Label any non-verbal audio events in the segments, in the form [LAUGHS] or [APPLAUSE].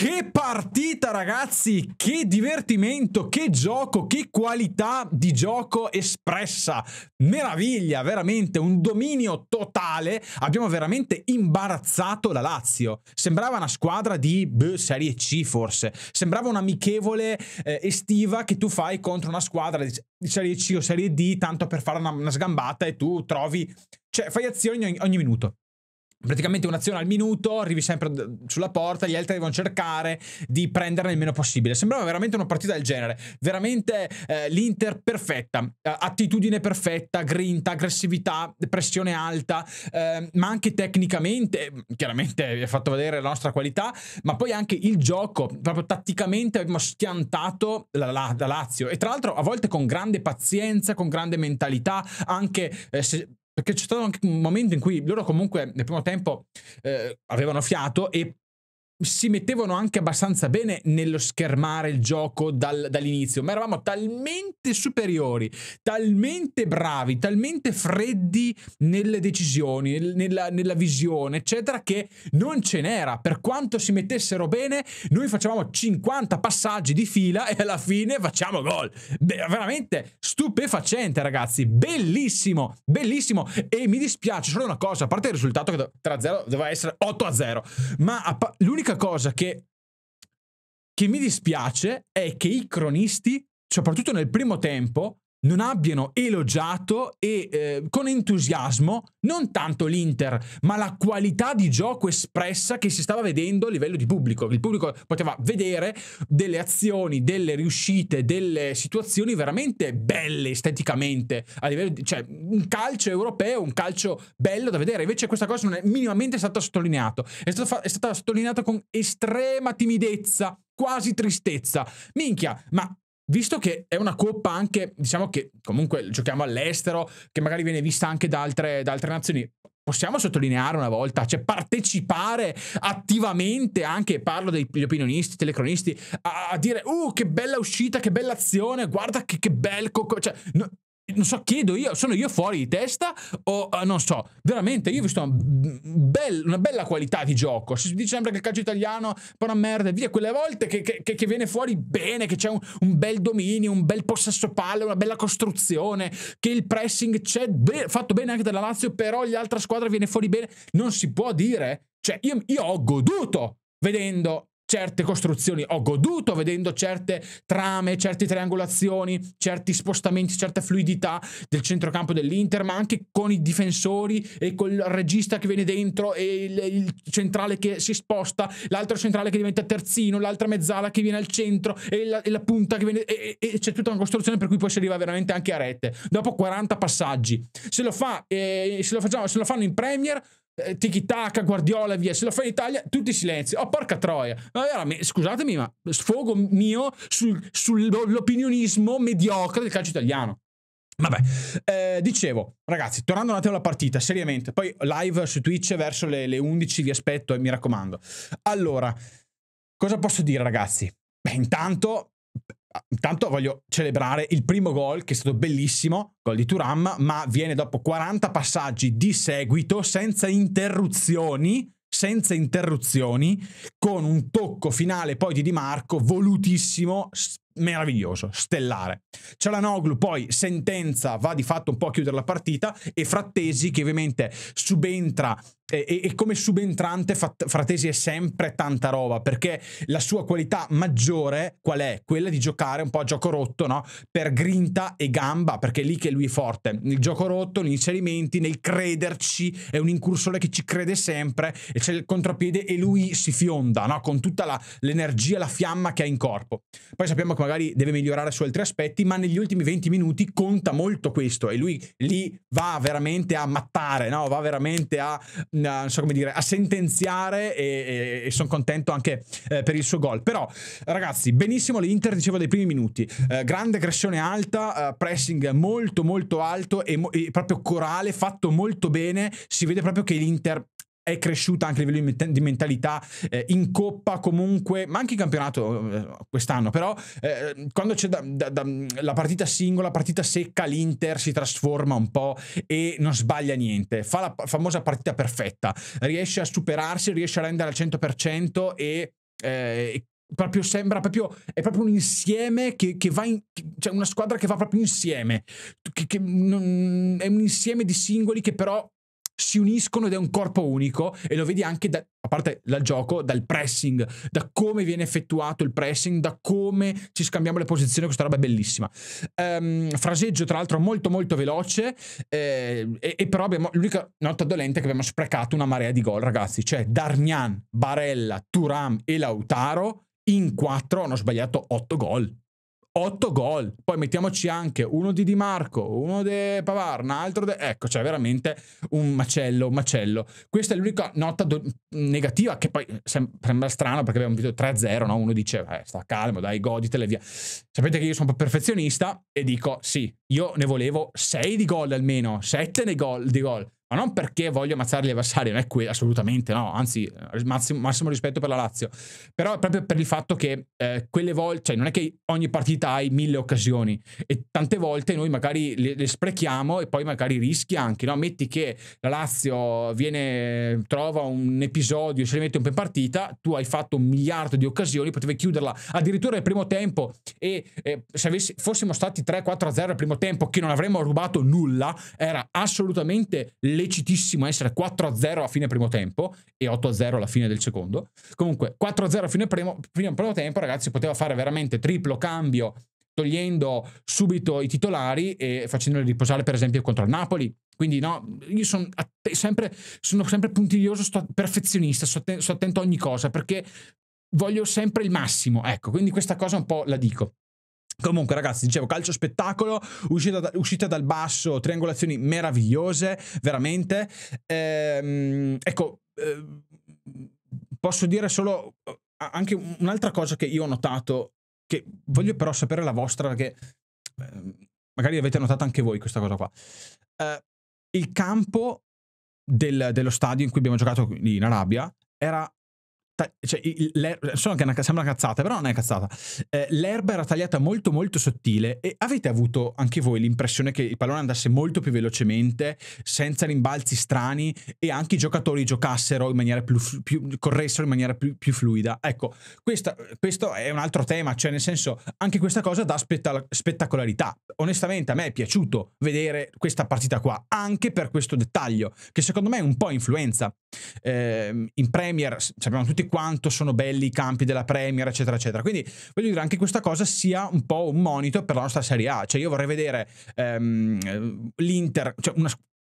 Che partita ragazzi, che divertimento, che gioco, che qualità di gioco espressa. Meraviglia, veramente un dominio totale. Abbiamo veramente imbarazzato la Lazio. Sembrava una squadra di beh, Serie C forse. Sembrava un'amichevole eh, estiva che tu fai contro una squadra di Serie C o Serie D tanto per fare una, una sgambata e tu trovi... Cioè fai azioni ogni, ogni minuto praticamente un'azione al minuto, arrivi sempre sulla porta, gli altri devono cercare di prenderne il meno possibile. Sembrava veramente una partita del genere, veramente eh, l'Inter perfetta, eh, attitudine perfetta, grinta, aggressività, pressione alta, eh, ma anche tecnicamente, ehm, chiaramente vi ha fatto vedere la nostra qualità, ma poi anche il gioco, proprio tatticamente abbiamo schiantato la, la, la Lazio e tra l'altro a volte con grande pazienza, con grande mentalità, anche eh, se perché c'è stato anche un momento in cui loro comunque nel primo tempo eh, avevano fiato e si mettevano anche abbastanza bene nello schermare il gioco dal, dall'inizio, ma eravamo talmente superiori, talmente bravi, talmente freddi nelle decisioni, nella, nella, visione, eccetera, che non ce n'era. Per quanto si mettessero bene, noi facevamo 50 passaggi di fila e alla fine facciamo gol. Beh, veramente stupefacente, ragazzi. Bellissimo, bellissimo. E mi dispiace solo una cosa, a parte il risultato che 3-0 doveva essere 8-0, ma l'unica L'unica cosa che, che mi dispiace è che i cronisti, soprattutto nel primo tempo, non abbiano elogiato e eh, con entusiasmo non tanto l'Inter, ma la qualità di gioco espressa che si stava vedendo a livello di pubblico. Il pubblico poteva vedere delle azioni, delle riuscite, delle situazioni veramente belle esteticamente, a livello di, cioè un calcio europeo, un calcio bello da vedere. Invece questa cosa non è minimamente stata sottolineata. È, fa- è stata sottolineata con estrema timidezza quasi tristezza. Minchia, ma visto che è una coppa anche, diciamo che comunque giochiamo all'estero, che magari viene vista anche da altre, da altre nazioni, possiamo sottolineare una volta, cioè partecipare attivamente anche, parlo degli opinionisti, telecronisti, a, a dire, uh, che bella uscita, che bella azione, guarda che, che bel... Co- cioè, no, non so, chiedo io, sono io fuori di testa o uh, non so, veramente io ho visto una, bella, una bella qualità di gioco. Si dice sempre che il calcio italiano è una merda, via, quelle volte che, che, che viene fuori bene, che c'è un, un, bel dominio, un bel possesso palle, una bella costruzione, che il pressing c'è be fatto bene anche dalla Lazio, però l'altra squadra viene fuori bene, non si può dire. Cioè, io, io ho goduto vedendo certe costruzioni, ho goduto vedendo certe trame, certe triangolazioni, certi spostamenti, certa fluidità del centrocampo dell'Inter, ma anche con i difensori e col regista che viene dentro e il, il centrale che si sposta, l'altro centrale che diventa terzino, l'altra mezzala che viene al centro e la, e la punta che viene... E, e, c'è tutta una costruzione per cui poi si arriva veramente anche a rete, dopo 40 passaggi. Se lo, fa, eh, se lo, facciamo, se lo fanno in Premier eh, tiki taka, Guardiola e via, se lo fa in Italia, tutti silenzi. Oh, porca troia. allora, scusatemi, ma sfogo mio sul, sull'opinionismo mediocre del calcio italiano. Vabbè, eh, dicevo, ragazzi, tornando un attimo alla partita, seriamente, poi live su Twitch verso le, le 11 vi aspetto e mi raccomando. Allora, cosa posso dire, ragazzi? Beh, intanto Ah, intanto voglio celebrare il primo gol che è stato bellissimo, gol di Turam, ma viene dopo 40 passaggi di seguito senza interruzioni, senza interruzioni, con un tocco finale poi di Di Marco volutissimo, meraviglioso, stellare. Cialanoglu poi sentenza, va di fatto un po' a chiudere la partita e Frattesi che ovviamente subentra e, e, come subentrante Frattesi è sempre tanta roba perché la sua qualità maggiore qual è? Quella di giocare un po' a gioco rotto no? per grinta e gamba perché è lì che lui è forte Il gioco rotto, negli inserimenti, nel crederci è un incursore che ci crede sempre e c'è il contrapiede e lui si fionda no? con tutta la, l'energia, la fiamma che ha in corpo poi sappiamo che Lukaku magari deve migliorare su altri aspetti, ma negli ultimi 20 minuti conta molto questo e lui lì va veramente a mattare, no? va veramente a, mm, so dire, a sentenziare e, e, e sono contento anche eh, per il suo gol. Però ragazzi, benissimo l'Inter, dicevo dai primi minuti, eh, grande aggressione alta, eh, pressing molto molto alto e, mo- e proprio corale, fatto molto bene, si vede proprio che l'Inter è cresciuta anche a livello di mentalità eh, in coppa comunque, ma anche in campionato eh, quest'anno, però eh, quando c'è da, da, da, la partita singola, partita secca, l'Inter si trasforma un po' e non sbaglia niente, fa la famosa partita perfetta, riesce a superarsi, riesce a rendere al 100% eh, e... Proprio sembra proprio, è proprio un insieme che, che va in, che, cioè una squadra che va proprio insieme che, che non, è un insieme di singoli che però si uniscono ed è un corpo unico e lo vedi anche, da, a parte dal gioco, dal pressing, da come viene effettuato il pressing, da come ci scambiamo le posizioni, questa roba è bellissima. Um, fraseggio tra l'altro molto molto veloce eh, e, e, però abbiamo, l'unica nota dolente è che abbiamo sprecato una marea di gol ragazzi, cioè Darnian, Barella, Turam e Lautaro in quattro hanno sbagliato otto gol. 8 gol. Poi mettiamoci anche uno di Di Marco, uno di Pavar, un altro de... Ecco, cioè veramente un macello, un macello. Questa è l'unica nota do... negativa che poi sembra strano perché abbiamo vinto 3-0, no? Uno dice, eh, sta calmo, dai, goditele via. Sapete che io sono un po' perfezionista e dico, sì, io ne volevo 6 di gol almeno, 7 di gol ma non perché voglio ammazzare gli avversari, non è quello, assolutamente no, anzi, eh, massimo, massimo, rispetto per la Lazio, però è proprio per il fatto che eh, quelle volte, cioè non è che ogni partita hai mille occasioni e tante volte noi magari le, le sprechiamo e poi magari rischi anche, no? metti che la Lazio viene, trova un episodio se ne mette un po' in partita, tu hai fatto un miliardo di occasioni, potevi chiuderla addirittura nel primo tempo e eh, se avessi, fossimo stati 3-4-0 al primo tempo che non avremmo rubato nulla, era assolutamente lecitissimo essere 4-0 a fine primo tempo e 8-0 alla fine del secondo. Comunque, 4-0 a fine primo, fine primo tempo, ragazzi, poteva fare veramente triplo cambio, togliendo subito i titolari e facendoli riposare, per esempio, contro il Napoli. Quindi, no, io sono, sempre, sono sempre puntiglioso, sto perfezionista, sto, att- sto attento a ogni cosa perché voglio sempre il massimo. Ecco, quindi questa cosa un po' la dico. Comunque, ragazzi, dicevo, calcio spettacolo, uscita, da, uscita dal basso, triangolazioni meravigliose, veramente. Ehm, ecco, eh, posso dire solo anche un'altra cosa che io ho notato, che voglio però sapere la vostra, perché eh, magari avete notato anche voi questa cosa qua. Eh, il campo del, dello stadio in cui abbiamo giocato in Arabia era cioè, so che una, sembra una cazzata, però non è cazzata. Eh, l'erba era tagliata molto molto sottile e avete avuto anche voi l'impressione che il pallone andasse molto più velocemente, senza rimbalzi strani e anche i giocatori giocassero in maniera più, più corressero in maniera più, più fluida. Ecco, questa, questo è un altro tema, cioè nel senso anche questa cosa dà spetta- spettacolarità. Onestamente a me è piaciuto vedere questa partita qua, anche per questo dettaglio, che secondo me un po' influenza eh, in Premier sappiamo tutti quanto sono belli i campi della Premier, eccetera, eccetera. Quindi voglio dire anche questa cosa sia un po' un monito per la nostra Serie A. Cioè io vorrei vedere ehm, l'Inter, cioè una,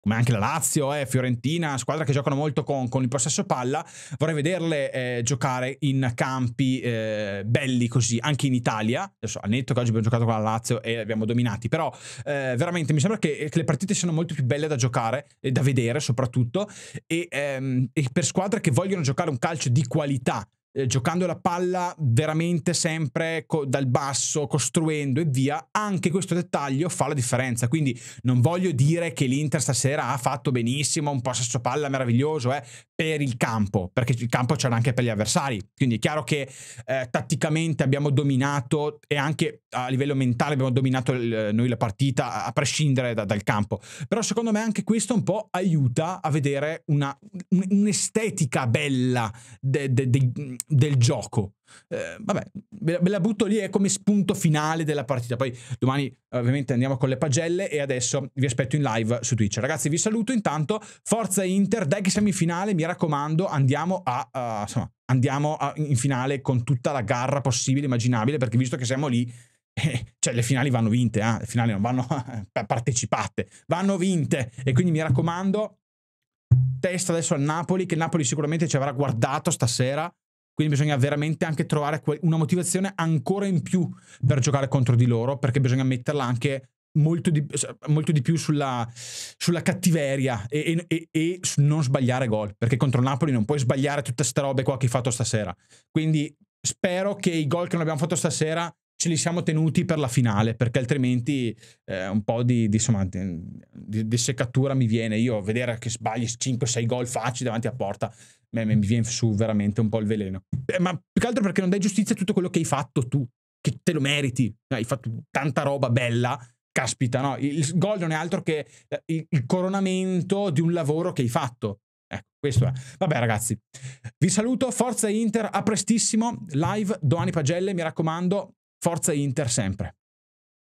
come anche la Lazio, eh, Fiorentina, squadre che giocano molto con, con il possesso palla, vorrei vederle eh, giocare in campi eh, belli così, anche in Italia, adesso al netto che oggi abbiamo giocato con la Lazio e abbiamo dominati, però eh, veramente mi sembra che, eh, che, le partite siano molto più belle da giocare e da vedere soprattutto, e, ehm, e per squadre che vogliono giocare un calcio di qualità, eh, giocando la palla veramente sempre co- dal basso, costruendo e via, anche questo dettaglio fa la differenza. Quindi non voglio dire che l'Inter stasera ha fatto benissimo, un possesso palla meraviglioso eh, per il campo, perché il campo c'era anche per gli avversari. Quindi è chiaro che eh, tatticamente abbiamo dominato e anche a livello mentale abbiamo dominato il, noi la partita, a prescindere da, dal campo. Però secondo me anche questo un po' aiuta a vedere una, un'estetica bella de, de, de, del gioco. Eh, vabbè, ve la butto lì, è come spunto finale della partita. Poi domani ovviamente andiamo con le pagelle e adesso vi aspetto in live su Twitch. Ragazzi, vi saluto intanto. Forza Inter, deck semifinale, mi raccomando, andiamo a... Uh, insomma, andiamo a, in finale con tutta la garra possibile, immaginabile, perché visto che siamo lì, eh, cioè le finali vanno vinte, eh? le finali non vanno [LAUGHS] partecipate, vanno vinte. E quindi mi raccomando, testa adesso al Napoli, che il Napoli sicuramente ci avrà guardato stasera quindi bisogna veramente anche trovare una motivazione ancora in più per giocare contro di loro, perché bisogna metterla anche molto di, molto di più sulla, sulla cattiveria e, e, e, non sbagliare gol, perché contro Napoli non puoi sbagliare tutte queste robe qua che hai fatto stasera. Quindi spero che i gol che non abbiamo fatto stasera ce li siamo tenuti per la finale, perché altrimenti eh, un po' di, di, insomma, di, di, seccatura mi viene. Io vedere che sbagli 5-6 gol facci davanti a porta, me, mi viene su veramente un po' il veleno. Eh, ma più che altro perché non dai giustizia a tutto quello che hai fatto tu, che te lo meriti. Hai fatto tanta roba bella, caspita, no? Il gol non è altro che eh, il, il coronamento di un lavoro che hai fatto. Ecco, questo è. Vabbè, ragazzi, vi saluto. Forza Inter, a prestissimo. Live domani Pagelle, mi raccomando. Forza Inter sempre.